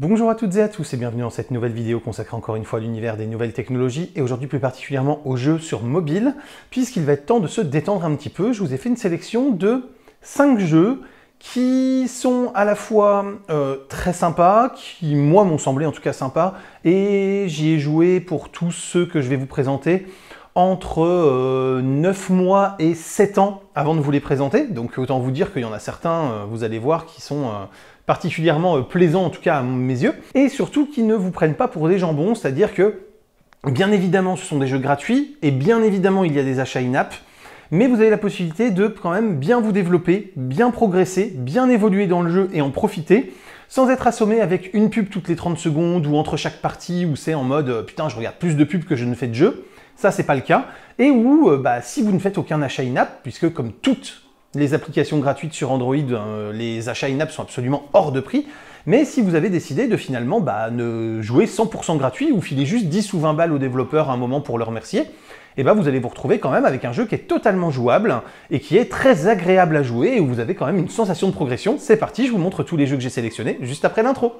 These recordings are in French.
Bonjour à toutes et à tous et bienvenue dans cette nouvelle vidéo consacrée encore une fois à l'univers des nouvelles technologies et aujourd'hui plus particulièrement aux jeux sur mobile puisqu'il va être temps de se détendre un petit peu. Je vous ai fait une sélection de 5 jeux qui sont à la fois euh, très sympas, qui moi m'ont semblé en tout cas sympas et j'y ai joué pour tous ceux que je vais vous présenter entre 9 euh, mois et 7 ans avant de vous les présenter. Donc autant vous dire qu'il y en a certains, euh, vous allez voir, qui sont particulièrement euh, plaisant, en tout cas à mes yeux, et surtout qui ne vous prennent pas pour des jambons, c'est-à-dire que bien évidemment ce sont des jeux gratuits, et bien évidemment il y a des achats in-app, mais vous avez la possibilité de quand même bien vous développer, bien progresser, bien évoluer dans le jeu et en profiter, sans être assommé avec une pub toutes les 30 secondes ou entre chaque partie où c'est en mode euh, putain je regarde plus de pubs que je ne fais de jeu, ça c'est pas le cas, et où euh, bah, si vous ne faites aucun achat in-app, puisque comme toutes les applications gratuites sur Android, euh, les achats in-app sont absolument hors de prix. Mais si vous avez décidé de finalement bah, ne jouer 100% gratuit ou filer juste 10 ou 20 balles aux développeurs à un moment pour le remercier, et eh ben, vous allez vous retrouver quand même avec un jeu qui est totalement jouable et qui est très agréable à jouer et où vous avez quand même une sensation de progression. C'est parti, je vous montre tous les jeux que j'ai sélectionnés juste après l'intro.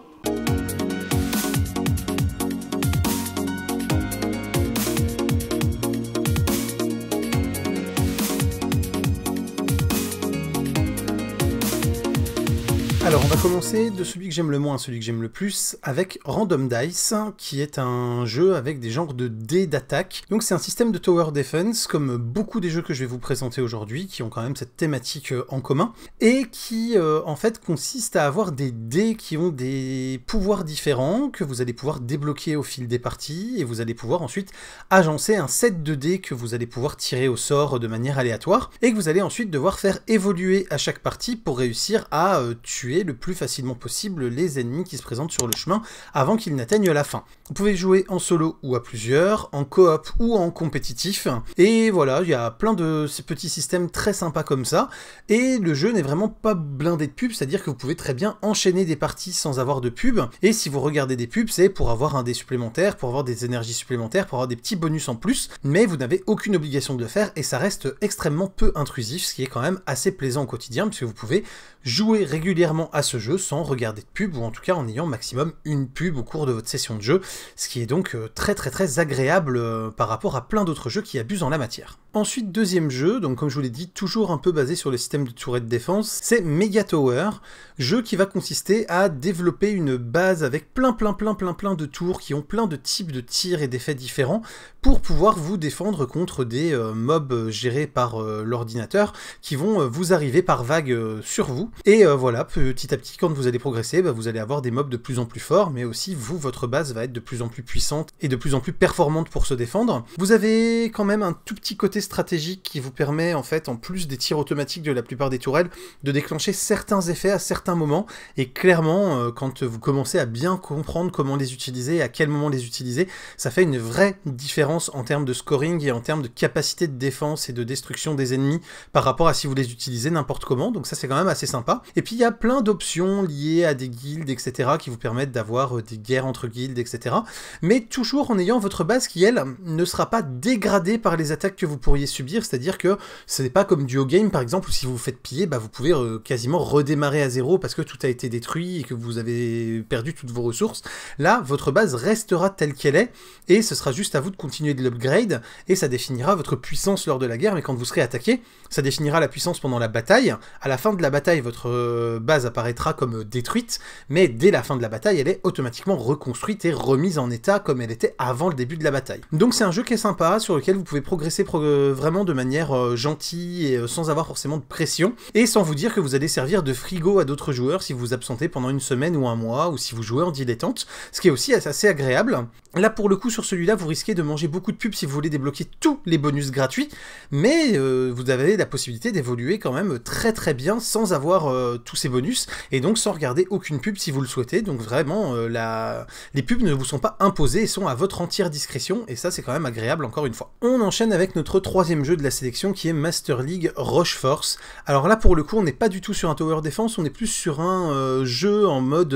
on va commencer de celui que j'aime le moins à celui que j'aime le plus avec Random Dice qui est un jeu avec des genres de dés d'attaque. Donc c'est un système de tower defense comme beaucoup des jeux que je vais vous présenter aujourd'hui qui ont quand même cette thématique euh, en commun et qui euh, en fait consiste à avoir des dés qui ont des pouvoirs différents que vous allez pouvoir débloquer au fil des parties et vous allez pouvoir ensuite agencer un set de dés que vous allez pouvoir tirer au sort de manière aléatoire et que vous allez ensuite devoir faire évoluer à chaque partie pour réussir à euh, tuer le plus facilement possible les ennemis qui se présentent sur le chemin avant qu'ils n'atteignent la fin. Vous pouvez jouer en solo ou à plusieurs, en coop ou en compétitif, et voilà, il y a plein de ces petits systèmes très sympas comme ça, et le jeu n'est vraiment pas blindé de pubs, c'est-à-dire que vous pouvez très bien enchaîner des parties sans avoir de pubs, et si vous regardez des pubs, c'est pour avoir un dé supplémentaire, pour avoir des énergies supplémentaires, pour avoir des petits bonus en plus, mais vous n'avez aucune obligation de le faire, et ça reste extrêmement peu intrusif, ce qui est quand même assez plaisant au quotidien, puisque vous pouvez Jouer régulièrement à ce jeu sans regarder de pub ou en tout cas en ayant maximum une pub au cours de votre session de jeu, ce qui est donc euh, très très très agréable euh, par rapport à plein d'autres jeux qui abusent en la matière. Ensuite, deuxième jeu, donc comme je vous l'ai dit, toujours un peu basé sur le système de et de défense, c'est Mega Tower, jeu qui va consister à développer une base avec plein plein plein plein plein de tours qui ont plein de types de tirs et d'effets différents pour pouvoir vous défendre contre des euh, mobs gérés par l'ordinateur qui vont vous arriver par vagues sur vous et euh, voilà, petit à petit, quand vous allez progresser, bah, vous allez avoir des mobs de plus en plus forts, mais aussi vous, votre base va être de plus en plus puissante et de plus en plus performante pour se défendre. Vous avez quand même un tout petit côté stratégique qui vous permet, en fait, en plus des tirs automatiques de la plupart des tourelles, de déclencher certains effets à certains moments. Et clairement, euh, quand vous commencez à bien comprendre comment les utiliser à quel moment les utiliser, ça fait une vraie différence en termes de scoring et en termes de capacité de défense et de destruction des ennemis par rapport à si vous les utilisez n'importe comment. Donc ça, c'est quand même assez simple et puis il y a plein d'options liées à des guildes, etc., qui vous permettent d'avoir euh, des guerres entre guildes, etc. Mais toujours en ayant votre base qui, elle, ne sera pas dégradée par les attaques que vous pourriez subir, c'est-à-dire que ce n'est pas comme du game, par exemple, où si vous vous faites piller, bah, vous pouvez euh, quasiment redémarrer à zéro parce que tout a été détruit et que vous avez perdu toutes vos ressources. Là, votre base restera telle qu'elle est, et ce sera juste à vous de continuer de l'upgrade, et ça définira votre puissance lors de la guerre, mais quand vous serez attaqué, ça définira la puissance pendant la bataille. À la fin de la bataille, votre euh, base apparaîtra comme détruite, mais dès la fin de la bataille, elle est automatiquement reconstruite et remise en état comme elle était avant le début de la bataille. Donc c'est un jeu qui est sympa, sur lequel vous pouvez progresser euh, vraiment de manière euh, gentille et sans avoir forcément de pression, et sans vous dire que vous allez servir de frigo à d'autres joueurs si vous vous absentez pendant une semaine ou un mois, ou si vous jouez en dilettante, ce qui est aussi assez agréable. Là pour le coup sur celui-là, vous risquez de manger beaucoup de pubs si vous voulez débloquer tous les bonus gratuits, mais vous avez la possibilité d'évoluer quand même très très bien sans avoir euh, tous ces bonus, et donc sans regarder aucune pub si vous le souhaitez. Donc vraiment, euh, la... les pubs ne vous sont pas imposées et sont à votre entière discrétion, et ça c'est quand même agréable encore une fois. On enchaîne avec notre troisième jeu de la sélection qui est Master League Roche Force. Alors là pour le coup on n'est pas du tout sur un Tower Defense, on est plus sur un euh, jeu en mode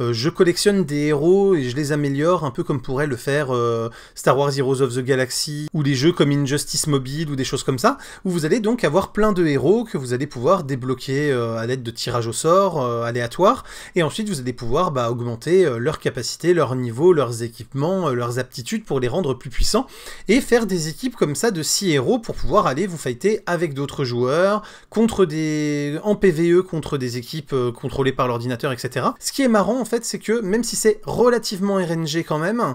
je collectionne des héros et je les améliore un peu comme pourrait le faire Star Wars Heroes of the Galaxy, ou des jeux comme Injustice Mobile, ou des choses comme ça, où vous allez donc avoir plein de héros que vous allez pouvoir débloquer euh, à l'aide de tirages au sort euh, aléatoires, et ensuite vous allez pouvoir bah, augmenter euh, leur capacité, leur niveau, leurs équipements, leurs aptitudes pour les rendre plus puissants, et faire des équipes comme ça de 6 héros pour pouvoir aller vous fighter avec d'autres joueurs, contre des... en PVE, contre des équipes contrôlées par l'ordinateur, etc. Ce qui est marrant en fait, c'est que même si c'est relativement RNG quand même,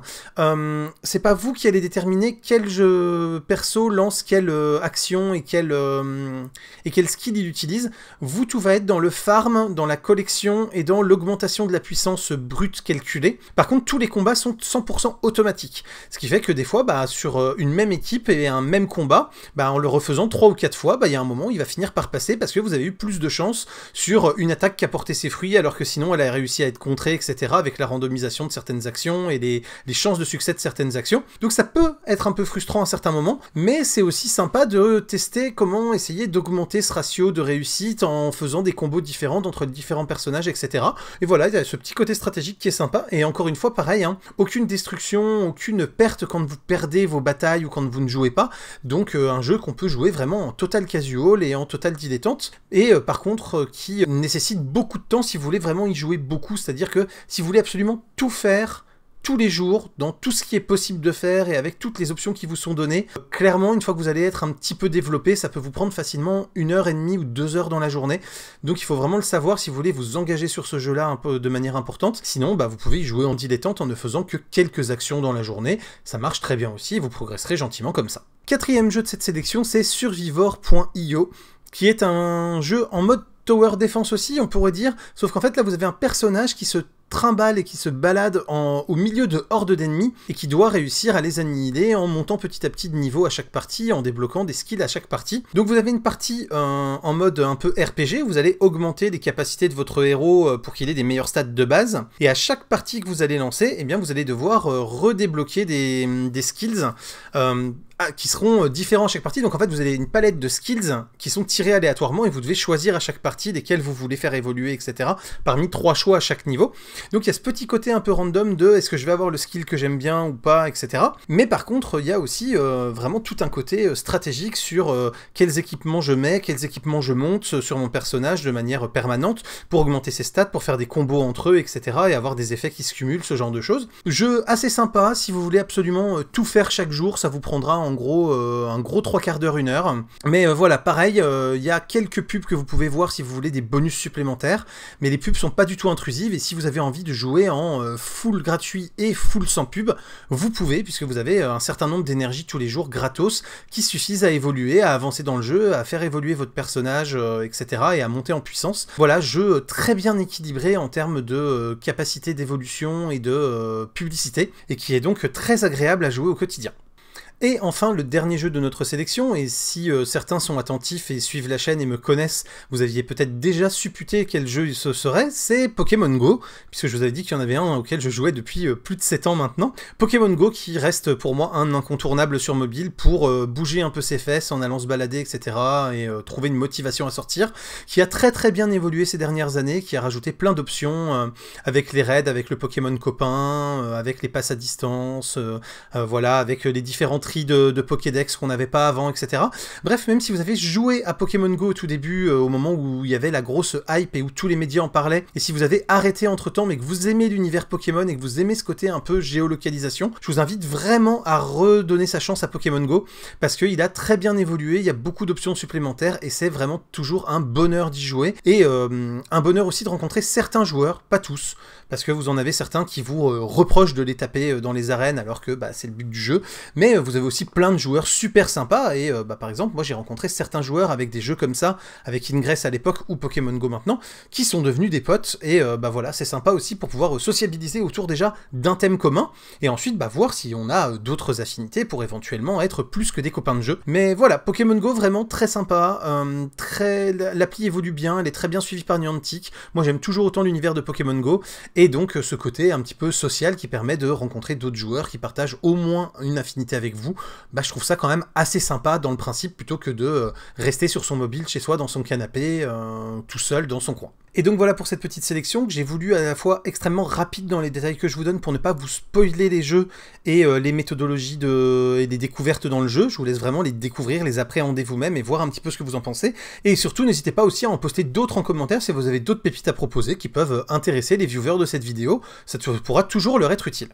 c'est pas vous qui allez déterminer quel jeu perso lance quelle action et quel, et quel skill il utilise, vous tout, va être dans le farm, dans la collection et dans l'augmentation de la puissance brute calculée. Par contre, tous les combats sont 100% automatiques. Ce qui fait que des fois, bah, sur euh, une même équipe et un même combat, bah, en le refaisant 3 ou 4 fois, bah, il y a un moment, il va finir par passer parce que vous avez eu plus de chances sur euh, une attaque qui a porté ses fruits alors que sinon elle a réussi à être contrée, etc. avec la randomisation de certaines actions et les, les chances de succès de certaines actions. Donc ça peut être un peu frustrant à certains moments, mais c'est aussi sympa de tester comment essayer d'augmenter ce ratio de réussite en faisant des combos différents entre différents personnages, etc. Et voilà, il y a ce petit côté stratégique qui est sympa. Et encore une fois, pareil, hein, aucune destruction, aucune perte quand vous perdez vos batailles ou quand vous ne jouez pas. Donc euh, un jeu qu'on peut jouer vraiment en total casual et en total dilettante. Et euh, par contre, euh, qui nécessite beaucoup de temps si vous voulez vraiment y jouer beaucoup. C'est-à-dire que si vous voulez absolument tout faire, tous les jours, dans tout ce qui est possible de faire et avec toutes les options qui vous sont données. Clairement, une fois que vous allez être un petit peu développé, ça peut vous prendre facilement une heure et demie ou deux heures dans la journée. Donc il faut vraiment le savoir si vous voulez vous engager sur ce jeu-là un peu de manière importante. Sinon, bah, vous pouvez y jouer en dilettante en ne faisant que quelques actions dans la journée. Ça marche très bien aussi, vous progresserez gentiment comme ça. Quatrième jeu de cette sélection, c'est survivor.io, qui est un jeu en mode tower defense aussi, on pourrait dire, sauf qu'en fait là vous avez un personnage qui se trimballe et qui se balade au milieu de hordes d'ennemis et qui doit réussir à les annihiler en montant petit à petit de niveau à chaque partie, en débloquant des skills à chaque partie. Donc vous avez une partie euh, en mode un peu RPG, vous allez augmenter les capacités de votre héros euh, pour qu'il ait des meilleurs stats de base, et à chaque partie que vous allez lancer, eh bien vous allez devoir euh, redébloquer des, skills ah, qui seront euh, différents à chaque partie. Donc en fait, vous avez une palette de skills qui sont tirés aléatoirement et vous devez choisir à chaque partie desquels vous voulez faire évoluer, etc. Parmi trois choix à chaque niveau. Donc il y a ce petit côté un peu random de est-ce que je vais avoir le skill que j'aime bien ou pas, etc. Mais par contre, il y a aussi euh, vraiment tout un côté euh, stratégique sur quels équipements je mets, quels équipements je monte sur mon personnage de manière permanente pour augmenter ses stats, pour faire des combos entre eux, etc. et avoir des effets qui se cumulent, ce genre de choses. Jeu assez sympa si vous voulez absolument tout faire chaque jour, ça vous prendra en gros euh, un gros trois quarts d'heure, une heure. Mais euh, voilà, pareil, euh, il y a quelques pubs que vous pouvez voir si vous voulez des bonus supplémentaires, mais les pubs sont pas du tout intrusives et si vous avez envie de jouer en full gratuit et full sans pub, vous pouvez puisque vous avez un certain nombre d'énergie tous les jours gratos qui suffisent à évoluer, à avancer dans le jeu, à faire évoluer votre personnage, etc. et à monter en puissance. Voilà, jeu très bien équilibré en termes de capacité d'évolution et de publicité et qui est donc très agréable à jouer au quotidien. Et enfin, le dernier jeu de notre sélection, et si euh, certains sont attentifs et suivent la chaîne et me connaissent, vous aviez peut-être déjà supputé quel jeu ce serait, c'est Pokémon Go, puisque je vous avais dit qu'il y en avait un auquel je jouais depuis euh, plus de 7 ans maintenant. Pokémon Go qui reste pour moi un incontournable sur mobile pour euh, bouger un peu ses fesses en allant se balader, etc. et trouver une motivation à sortir, qui a très très bien évolué ces dernières années, qui a rajouté plein d'options avec les raids, avec le Pokémon copain, avec les passes à distance, voilà, avec les différents différentes de, Pokédex qu'on n'avait pas avant, etc. Bref, même si vous avez joué à Pokémon Go au tout début, euh, au moment où il y avait la grosse hype et où tous les médias en parlaient, et si vous avez arrêté entre-temps mais que vous aimez l'univers Pokémon et que vous aimez ce côté un peu géolocalisation, je vous invite vraiment à redonner sa chance à Pokémon Go, parce qu'il a très bien évolué, il y a beaucoup d'options supplémentaires, et c'est vraiment toujours un bonheur d'y jouer, et euh, un bonheur aussi de rencontrer certains joueurs, pas tous, parce que vous en avez certains qui vous euh, reprochent de les taper euh, dans les arènes alors que bah, c'est le but du jeu, mais euh, vous avez aussi plein de joueurs super sympas, et bah, par exemple, moi j'ai rencontré certains joueurs avec des jeux comme ça, avec Ingress à l'époque ou Pokémon Go maintenant, qui sont devenus des potes, et bah voilà, c'est sympa aussi pour pouvoir sociabiliser autour déjà d'un thème commun, et ensuite bah, voir si on a d'autres affinités pour éventuellement être plus que des copains de jeu. Mais voilà, Pokémon Go vraiment très sympa, l'appli évolue bien, elle est très bien suivie par Niantic, moi j'aime toujours autant l'univers de Pokémon Go, et et donc euh, ce côté un petit peu social qui permet de rencontrer d'autres joueurs qui partagent au moins une affinité avec vous, bah, je trouve ça quand même assez sympa dans le principe plutôt que de euh, rester sur son mobile chez soi, dans son canapé, euh, tout seul, dans son coin. Et donc voilà pour cette petite sélection que j'ai voulu à la fois extrêmement rapide dans les détails que je vous donne pour ne pas vous spoiler les jeux et les méthodologies et les découvertes dans le jeu. Je vous laisse vraiment les découvrir, les appréhender vous-même et voir un petit peu ce que vous en pensez. Et surtout, n'hésitez pas aussi à en poster d'autres en commentaire si vous avez d'autres pépites à proposer qui peuvent intéresser les viewers de de cette vidéo, ça pourra toujours leur être utile.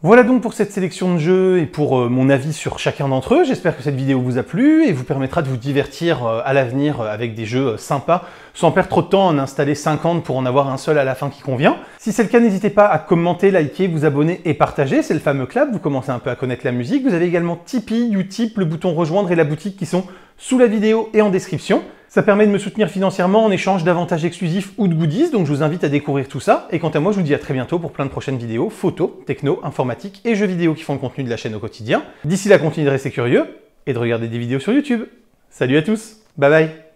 Voilà donc pour cette sélection de jeux et pour euh, mon avis sur chacun d'entre eux. J'espère que cette vidéo vous a plu et vous permettra de vous divertir euh, à l'avenir euh, avec des jeux sympas sans perdre trop de temps à en installer 50 pour en avoir un seul à la fin qui convient. Si c'est le cas, n'hésitez pas à commenter, liker, vous abonner et partager. C'est le fameux clap, vous commencez un peu à connaître la musique. Vous avez également Tipeee, Utip, le bouton rejoindre et la boutique qui sont sous la vidéo et en description. Ça permet de me soutenir financièrement en échange d'avantages exclusifs ou de goodies, donc je vous invite à découvrir tout ça. Et quant à moi, je vous dis à très bientôt pour plein de prochaines vidéos, photos, techno, informatique et jeux vidéo qui font le contenu de la chaîne au quotidien. D'ici là, continuez de rester curieux et de regarder des vidéos sur YouTube. Salut à tous, bye bye